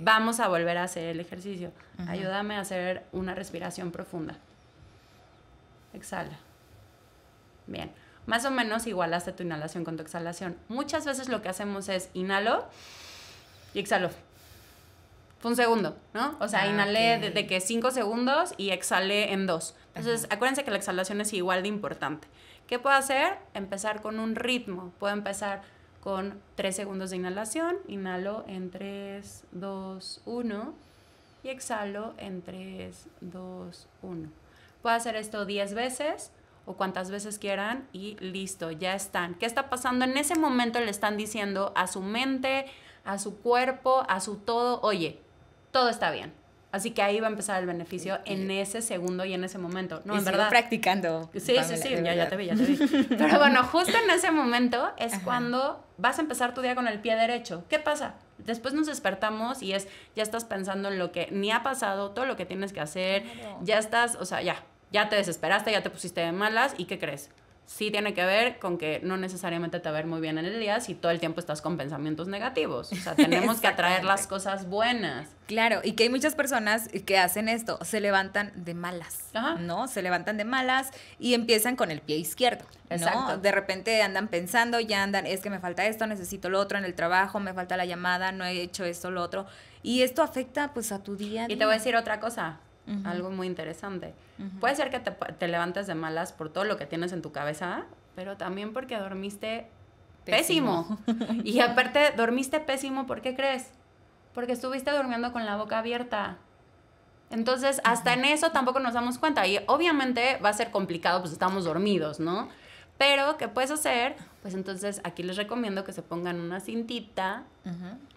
Vamos a volver a hacer el ejercicio. Ayúdame a hacer una respiración profunda. Exhala. Bien. Más o menos igualaste tu inhalación con tu exhalación. Muchas veces lo que hacemos es inhalo y exhalo. Fue un segundo, ¿no? O sea, ah, inhalé de que cinco segundos y exhalé en dos. Entonces, acuérdense que la exhalación es igual de importante. ¿Qué puedo hacer? Empezar con un ritmo. Puedo empezar con 3 segundos de inhalación. Inhalo en 3, 2, 1 y exhalo en 3, 2, 1. Puedo hacer esto 10 veces o cuantas veces quieran y listo, ya están. ¿Qué está pasando? En ese momento le están diciendo a su mente, a su cuerpo, a su todo, oye, todo está bien. Así que ahí va a empezar el beneficio en ese segundo y en ese momento. No, en verdad.
practicando. Sí, sí, sí, ya, te vi, ya te vi.
Pero [LAUGHS] bueno, justo en ese momento es cuando vas a empezar tu día con el pie derecho. ¿Qué pasa? Después nos despertamos y es, ya estás pensando en lo que ni ha pasado, todo lo que tienes que hacer, ya estás, o sea, ya, ya te desesperaste, ya te pusiste de malas y ¿qué crees? sí tiene que ver con que no necesariamente te va a ver muy bien en el día si todo el tiempo estás con pensamientos negativos. O sea, [LAUGHS] tenemos que atraer las cosas buenas.
Claro, y que hay muchas personas que hacen esto, se levantan de malas, ¿no? Se levantan de malas y empiezan con el pie izquierdo, Exacto. De repente andan pensando, ya andan, es que me falta esto, necesito lo otro en el trabajo, me falta la llamada, no he hecho esto, lo otro. Y esto afecta pues a tu día. día. Y te voy a decir otra cosa, algo muy interesante. Puede ser que te,
levantes de malas por todo lo que tienes en tu cabeza, pero también porque dormiste pésimo. [LAUGHS] y aparte, dormiste pésimo, ¿por qué crees? Porque estuviste durmiendo con la boca abierta. Entonces, hasta en eso tampoco nos damos cuenta. Y obviamente va a ser complicado, pues estamos dormidos, ¿no? Pero, ¿qué puedes hacer? Pues entonces aquí les recomiendo que se pongan una cintita,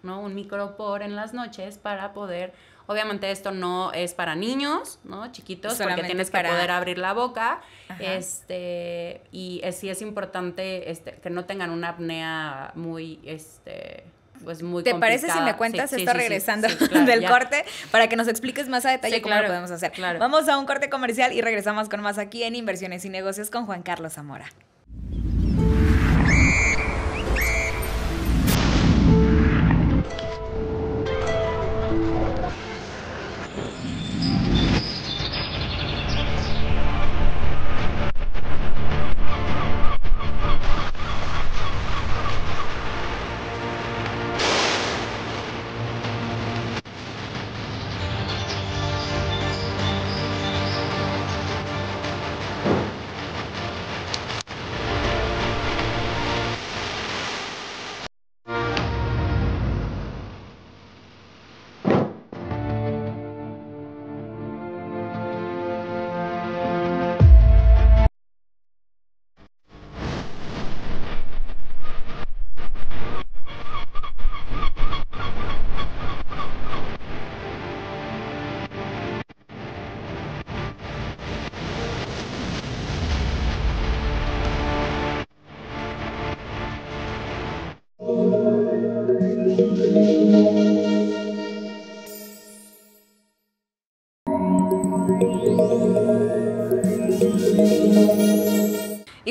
¿no? Un micropor en las noches para poder Obviamente esto no es para niños, ¿no? Chiquitos, porque tienes que poder abrir la boca. Este, y sí es, importante este, que no tengan una apnea muy, este, pues muy ¿Te parece si me cuentas está regresando [LAUGHS] del corte
para que nos expliques más a detalle cómo lo podemos hacer? Vamos a un corte comercial y regresamos con más aquí en Inversiones y Negocios con Juan Carlos Zamora.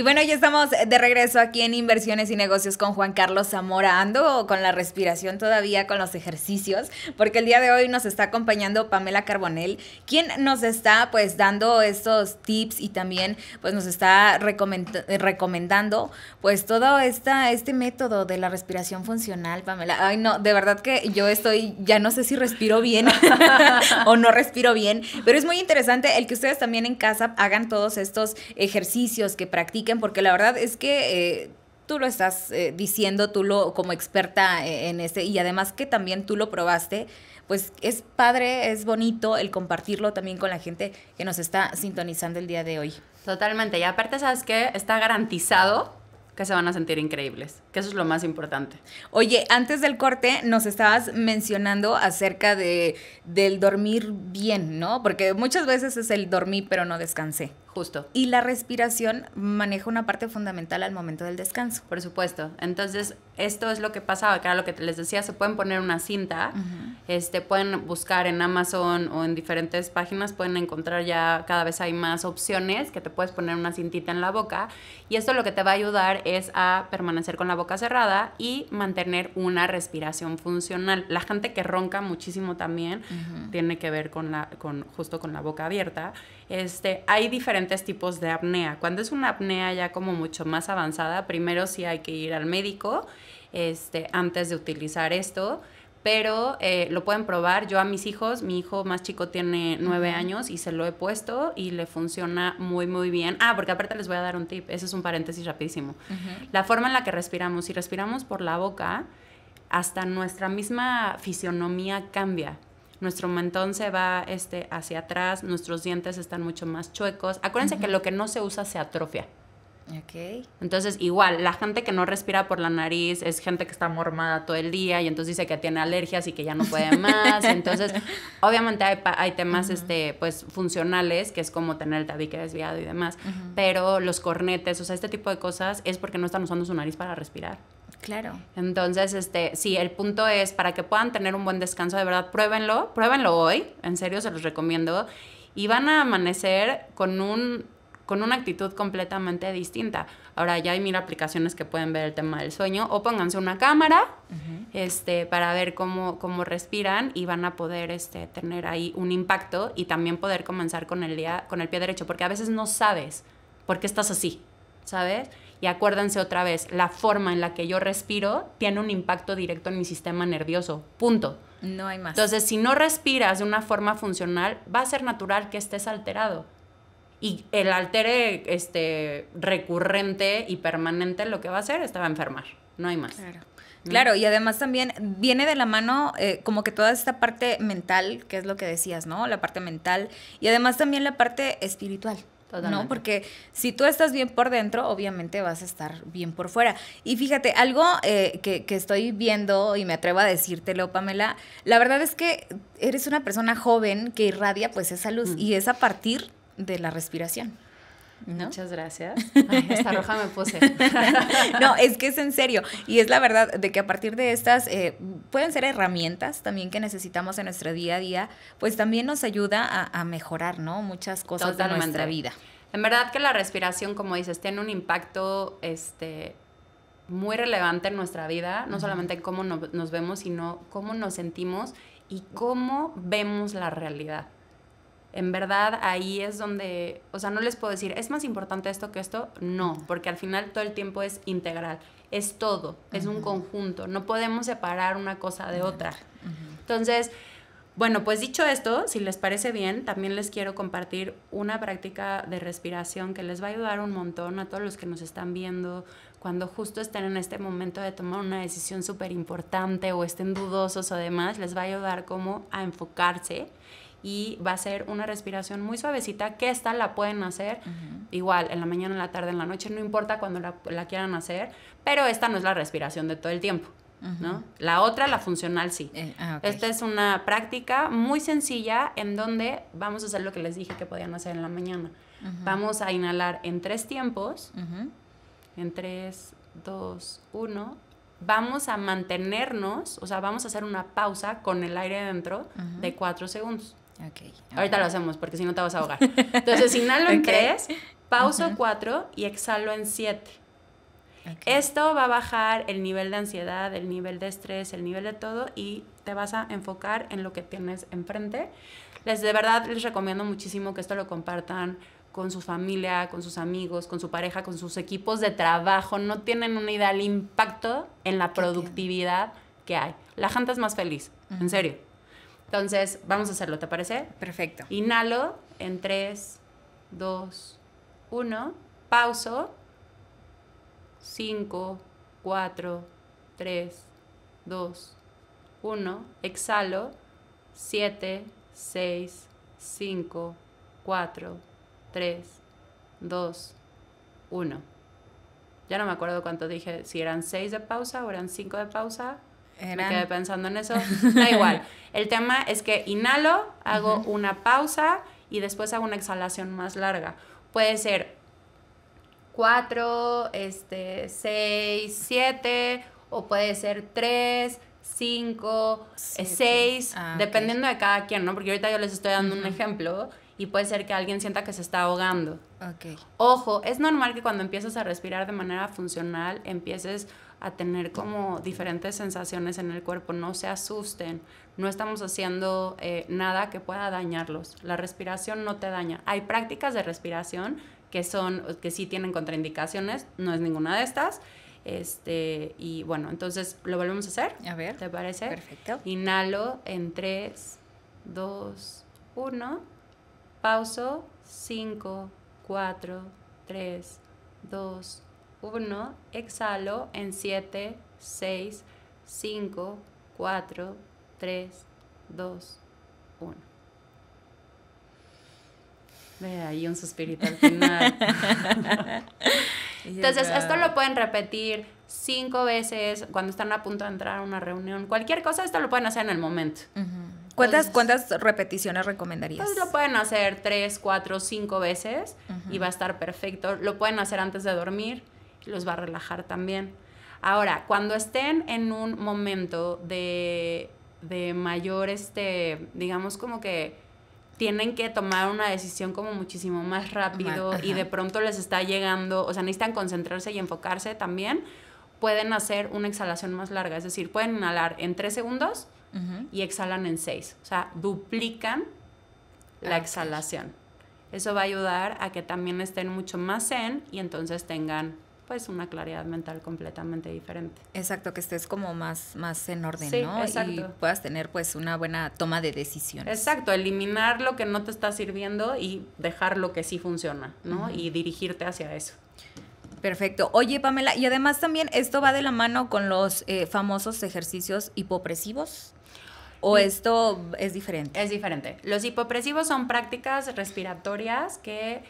Y bueno, ya estamos de regreso aquí en Inversiones y Negocios con Juan Carlos Zamora. Ando con la respiración todavía, con los ejercicios, porque el día de hoy nos está acompañando Pamela Carbonel, quien nos está pues dando estos tips y también pues nos está recomendando pues todo esta, este método de la respiración funcional, Pamela. Ay, no, de verdad que yo estoy, ya no sé si respiro bien [LAUGHS] o no respiro bien, pero es muy interesante el que ustedes también en casa hagan todos estos ejercicios que practiquen porque la verdad es que... Eh, tú lo estás eh, diciendo, tú lo como experta eh, en este, y además que también tú lo probaste, pues es padre, es bonito el compartirlo también con la gente que nos está sintonizando el día de hoy.
Totalmente, y aparte sabes que está garantizado que se van a sentir increíbles que eso es lo más
importante. Oye, antes del corte nos estabas mencionando acerca de, del dormir bien, ¿no? Porque muchas veces es el dormí pero no descansé. Justo. Y la respiración maneja una parte fundamental al momento del descanso. Por supuesto. Entonces,
esto es lo que pasaba, que lo que les decía, se pueden poner una cinta, este, pueden buscar en Amazon o en diferentes páginas, pueden encontrar ya cada vez hay más opciones que te puedes poner una cintita en la boca y esto lo que te va a ayudar es a permanecer con la boca boca cerrada y mantener una respiración funcional. La gente que ronca muchísimo también tiene que ver con la, con, justo con la boca abierta. Este, hay diferentes tipos de apnea. Cuando es una apnea ya como mucho más avanzada, primero sí hay que ir al médico este, antes de utilizar esto pero eh, lo pueden probar. Yo a mis hijos, mi hijo más chico tiene nueve años y se lo he puesto y le funciona muy, muy bien. Ah, porque aparte les voy a dar un tip, ese es un paréntesis rapidísimo. La forma en la que respiramos, si respiramos por la boca, hasta nuestra misma fisionomía cambia. Nuestro mentón se va este, hacia atrás, nuestros dientes están mucho más chuecos. Acuérdense que lo que no se usa se atrofia. Okay. Entonces, igual, la gente que no respira por la nariz es gente que está mormada todo el día y entonces dice que tiene alergias y que ya no puede [LAUGHS] más. Entonces, obviamente hay, temas este, pues, funcionales, que es como tener el tabique desviado y demás, pero los cornetes, o sea, este tipo de cosas es porque no están usando su nariz para respirar. Claro. Entonces, este, sí, el punto es para que puedan tener un buen descanso, de verdad, pruébenlo, pruébenlo hoy, en serio se los recomiendo, y van a amanecer con un con una actitud completamente distinta. Ahora ya hay mil aplicaciones que pueden ver el tema del sueño o pónganse una cámara este, para ver cómo, respiran y van a poder este, tener ahí un impacto y también poder comenzar con el, día, con el pie derecho, porque a veces no sabes por qué estás así, ¿sabes? Y acuérdense otra vez, la forma en la que yo respiro tiene un impacto directo en mi sistema nervioso, punto.
No hay más. Entonces, si
no respiras de una forma funcional, va a ser natural que estés alterado. Y el altere este, recurrente y permanente lo que va a hacer es te va a enfermar, no hay más.
Claro. Claro, y además también viene de la mano eh, como que toda esta parte mental, que es lo que decías, ¿no? La parte mental y además también la parte espiritual. ¿no? Porque si tú estás bien por dentro, obviamente vas a estar bien por fuera. Y fíjate, algo eh, que, estoy viendo y me atrevo a decírtelo, Pamela, la verdad es que eres una persona joven que irradia pues esa luz mm. y es a partir de la respiración. Muchas gracias. esta [LAUGHS] roja me puse. [LAUGHS] no, es que es en serio. Y es la verdad de que a partir de estas eh, pueden ser herramientas también que necesitamos en nuestro día a día, pues también nos ayuda a, mejorar, ¿no? Muchas cosas de nuestra vida. En verdad que la respiración,
como dices, tiene un impacto este, muy relevante en nuestra vida, no solamente en cómo nos vemos, sino cómo nos sentimos y cómo vemos la realidad en verdad ahí es donde, o sea, no les puedo decir, ¿es más importante esto que esto? No, porque al final todo el tiempo es integral, es todo, es un conjunto, no podemos separar una cosa de otra. Entonces, bueno, pues dicho esto, si les parece bien, también les quiero compartir una práctica de respiración que les va a ayudar un montón a todos los que nos están viendo cuando justo estén en este momento de tomar una decisión súper importante o estén dudosos o demás, les va a ayudar como a enfocarse y va a ser una respiración muy suavecita que esta la pueden hacer igual en la mañana, en la tarde, en la noche, no importa cuando la, quieran hacer, pero esta no es la respiración de todo el tiempo. ¿no? La otra, la funcional, sí. Eh, ah, esta es una práctica muy sencilla en donde vamos a hacer lo que les dije que podían hacer en la mañana. Vamos a inhalar en tres tiempos, en tres, dos, uno, vamos a mantenernos, o sea, vamos a hacer una pausa con el aire dentro de cuatro segundos. Ahorita lo hacemos porque si no te vas a ahogar.
Entonces, [LAUGHS] inhalo en 3,
pauso 4 y exhalo en 7. Esto va a bajar el nivel de ansiedad, el nivel de estrés, el nivel de todo y te vas a enfocar en lo que tienes enfrente. Les de verdad les recomiendo muchísimo que esto lo compartan con su familia, con sus amigos, con su pareja, con sus equipos de trabajo. No tienen una idea del impacto en la productividad que hay. La gente es más feliz, en serio. Entonces, vamos a hacerlo, ¿te parece? Perfecto. Inhalo en 3, 2, 1. Pauso. 5, 4, 3, 2, 1. Exhalo. 7, 6, 5, 4, 3, 2, 1. Ya no me acuerdo cuánto dije, si eran 6 de pausa o eran 5 de pausa. Me quedé pensando en eso. [LAUGHS] Da igual. El tema es que inhalo, hago una pausa y después hago una exhalación más larga. Puede ser 4, este, 6, 7 o puede ser 3, 5, 6, dependiendo de cada quien, ¿no? Porque ahorita yo les estoy dando un ejemplo y puede ser que alguien sienta que se está ahogando. Ojo, es normal que cuando empiezas a respirar de manera funcional empieces a tener como diferentes sensaciones en el cuerpo, no se asusten, no estamos haciendo eh, nada que pueda dañarlos, la respiración no te daña. Hay prácticas de respiración que son, que sí tienen contraindicaciones, no es ninguna de estas, este, y bueno, entonces lo volvemos a hacer. A ver. ¿Te parece? Perfecto. Inhalo en 3, 2, 1. Pauso. 5, 4, 3, 2, uno, exhalo en siete, seis, cinco, cuatro, tres, dos, uno. Ve ahí un suspirito al final. [LAUGHS] Entonces, esto lo pueden repetir cinco veces cuando están a punto de entrar a una reunión. Cualquier cosa, esto lo pueden hacer en el momento. ¿Cuántas, ¿Cuántas,
repeticiones recomendarías? Pues,
lo pueden hacer tres, cuatro, cinco veces y va a estar perfecto. Lo pueden hacer antes de dormir, los va a relajar también. Ahora, cuando estén en un momento de, mayor, este, digamos como que tienen que tomar una decisión como muchísimo más rápido y de pronto les está llegando, o sea, necesitan concentrarse y enfocarse también, pueden hacer una exhalación más larga, es decir, pueden inhalar en tres segundos y exhalan en seis. o sea, duplican la exhalación. Eso va a ayudar a que también estén mucho más zen y entonces tengan es una claridad mental completamente diferente.
Exacto, que estés como más, más en orden, sí, ¿no? Exacto. Y puedas tener pues una buena toma de decisiones. Exacto, eliminar lo que no te está sirviendo y dejar lo que sí funciona, ¿no? Y dirigirte hacia eso. Perfecto. Oye, Pamela, y además también esto va de la mano con los eh, famosos ejercicios hipopresivos. ¿O mm. esto es diferente? Es
diferente. Los hipopresivos son prácticas respiratorias que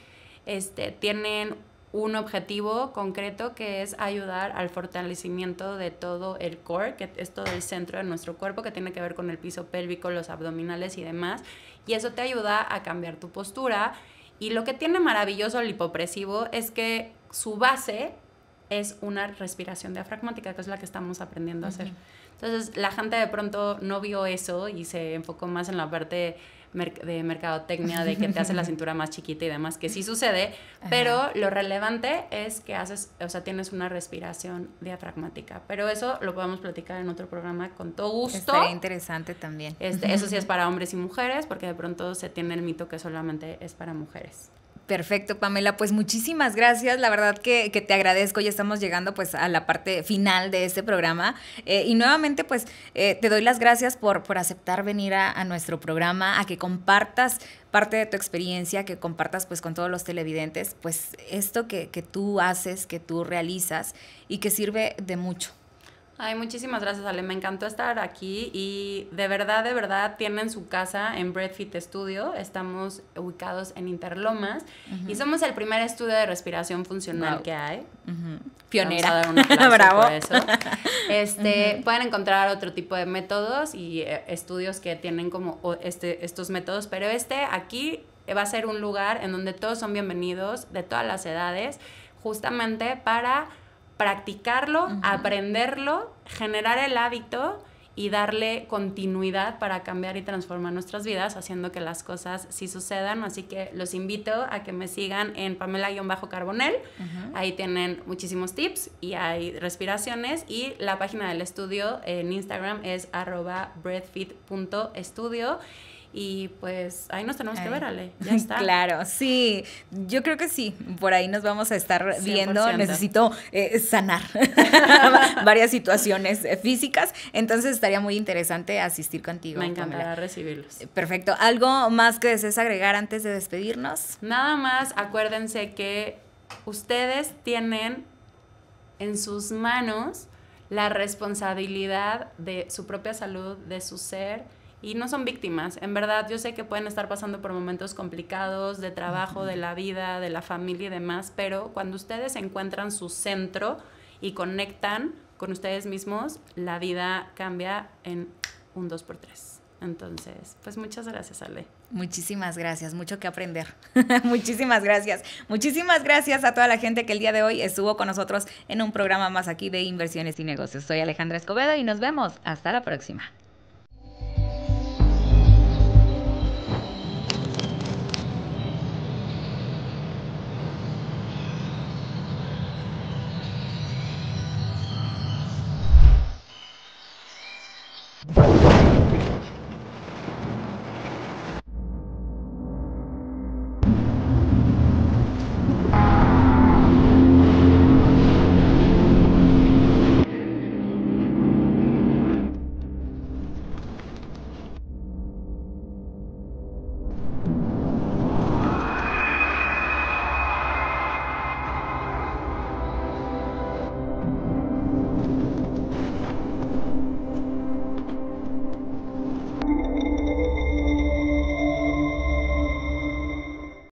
este, tienen un objetivo concreto que es ayudar al fortalecimiento de todo el core, que es todo el centro de nuestro cuerpo, que tiene que ver con el piso pélvico, los abdominales y demás. Y eso te ayuda a cambiar tu postura. Y lo que tiene maravilloso el hipopresivo es que su base es una respiración diafragmática, que es la que estamos aprendiendo a hacer. Entonces, la gente de pronto no vio eso y se enfocó más en la parte de mercadotecnia, de que te hace la [LAUGHS] cintura más chiquita y demás, que sí sucede, pero lo relevante es que haces, o sea, tienes una respiración diafragmática. Pero eso lo podemos platicar en otro programa con todo gusto. Sería interesante también. Este, eso sí [LAUGHS] es para hombres y mujeres, porque de pronto se tiene el mito que solamente es para mujeres.
Perfecto, Pamela. Pues muchísimas gracias. La verdad que, te agradezco. Ya estamos llegando pues a la parte final de este programa. Eh, y nuevamente pues eh, te doy las gracias por, por aceptar venir a, nuestro programa, a que compartas parte de tu experiencia, que compartas pues con todos los televidentes, pues esto que, que tú haces, que tú realizas y que sirve de mucho
Ay, muchísimas gracias, Ale. Me encantó estar aquí y de verdad, de verdad, tienen su casa en Breadfit Studio. Estamos ubicados en Interlomas y somos el primer estudio de respiración funcional que hay. Pionera. [LAUGHS] Bravo. Este, Pueden encontrar otro tipo de métodos y eh, estudios que tienen como este, estos métodos, pero este aquí va a ser un lugar en donde todos son bienvenidos, de todas las edades, justamente para practicarlo, aprenderlo, generar el hábito y darle continuidad para cambiar y transformar nuestras vidas, haciendo que las cosas sí sucedan. Así que los invito a que me sigan en Pamela-Carbonel. Ahí tienen muchísimos tips y hay respiraciones. Y la página del estudio en Instagram es arroba y pues ahí nos tenemos que ver, Ale.
[LAUGHS] Ya está. Claro, sí. Yo creo que sí. Por ahí nos vamos a estar viendo. Necesito eh, sanar [LAUGHS] [LAUGHS] varias situaciones eh, físicas. Entonces estaría muy interesante asistir contigo. Me encantaría recibirlos. Eh, perfecto. ¿Algo más que desees agregar antes de despedirnos? Nada más. Acuérdense que
ustedes tienen en sus manos la responsabilidad de su propia salud, de su ser y no son víctimas. En verdad, yo sé que pueden estar pasando por momentos complicados de trabajo, de la vida, de la familia y demás, pero cuando ustedes encuentran su centro y conectan con ustedes mismos, la vida cambia en un 2x3. Entonces, pues muchas gracias,
Ale. Muchísimas gracias, mucho que aprender. [LAUGHS] Muchísimas gracias. Muchísimas gracias a toda la gente que el día de hoy estuvo con nosotros en un programa más aquí de inversiones y negocios. Soy Alejandra Escobedo y nos vemos. Hasta la próxima.